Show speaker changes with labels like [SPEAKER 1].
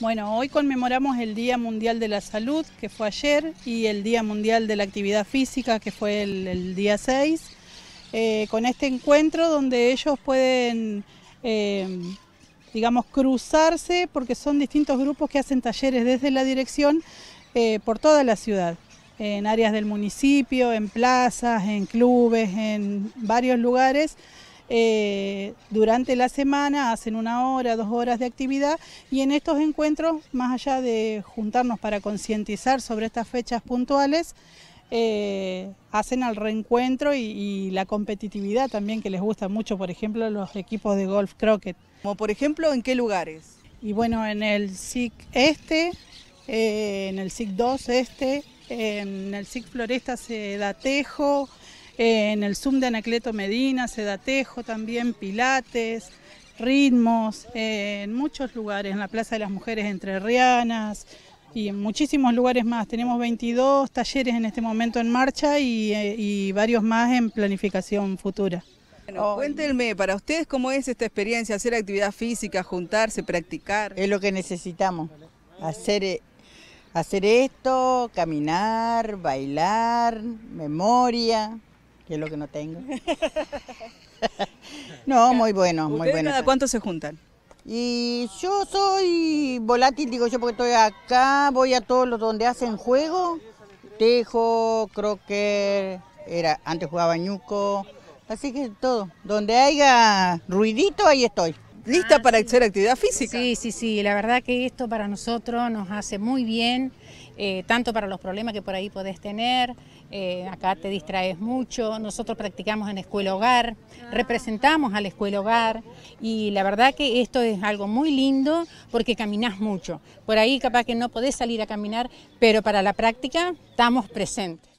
[SPEAKER 1] Bueno, hoy conmemoramos el Día Mundial de la Salud, que fue ayer, y el Día Mundial de la Actividad Física, que fue el, día 6, eh, con este encuentro donde ellos pueden, eh, digamos, cruzarse, porque son distintos grupos que hacen talleres desde la dirección eh, por toda la ciudad, en áreas del municipio, en plazas, en clubes, en varios lugares. Eh, durante la semana, hacen una hora, dos horas de actividad y en estos encuentros, más allá de juntarnos para concientizar sobre estas fechas puntuales, eh, hacen al reencuentro y, la competitividad también que les gusta mucho, por ejemplo, los equipos de golf croquet. Como por ejemplo, ¿en qué lugares? Y bueno, en el SIC Este, eh, en el SIC 2 Este, en el SIC Floresta se da tejo, en el Zoom de Anacleto Medina, Sedatejo también, Pilates, Ritmos, eh, en muchos lugares, en la Plaza de las Mujeres Entre Rianas y en muchísimos lugares más. Tenemos 22 talleres en este momento en marcha y, eh, varios más en planificación futura. cuéntenme, para ustedes, ¿cómo es esta experiencia? Hacer actividad física, juntarse, practicar. Es lo que necesitamos,
[SPEAKER 2] hacer, eh, hacer esto, caminar, bailar, memoria que es lo que no tengo. no, muy bueno, muy bueno. cuánto se juntan? Y yo soy volátil, digo yo, porque estoy acá, voy a todos los donde hacen juego, tejo, croquer, era, antes jugaba ñuco, así que todo, donde
[SPEAKER 3] haya ruidito, ahí estoy lista ah, para hacer actividad física. Sí, sí, sí, la verdad que esto para nosotros nos hace muy bien, eh, tanto para los problemas que por ahí podés tener, eh, acá te distraes mucho, nosotros practicamos en escuela hogar, ah. representamos a la escuela hogar y la verdad que esto es algo muy lindo porque caminas mucho, por ahí capaz que no podés salir a caminar, pero para la práctica estamos presentes.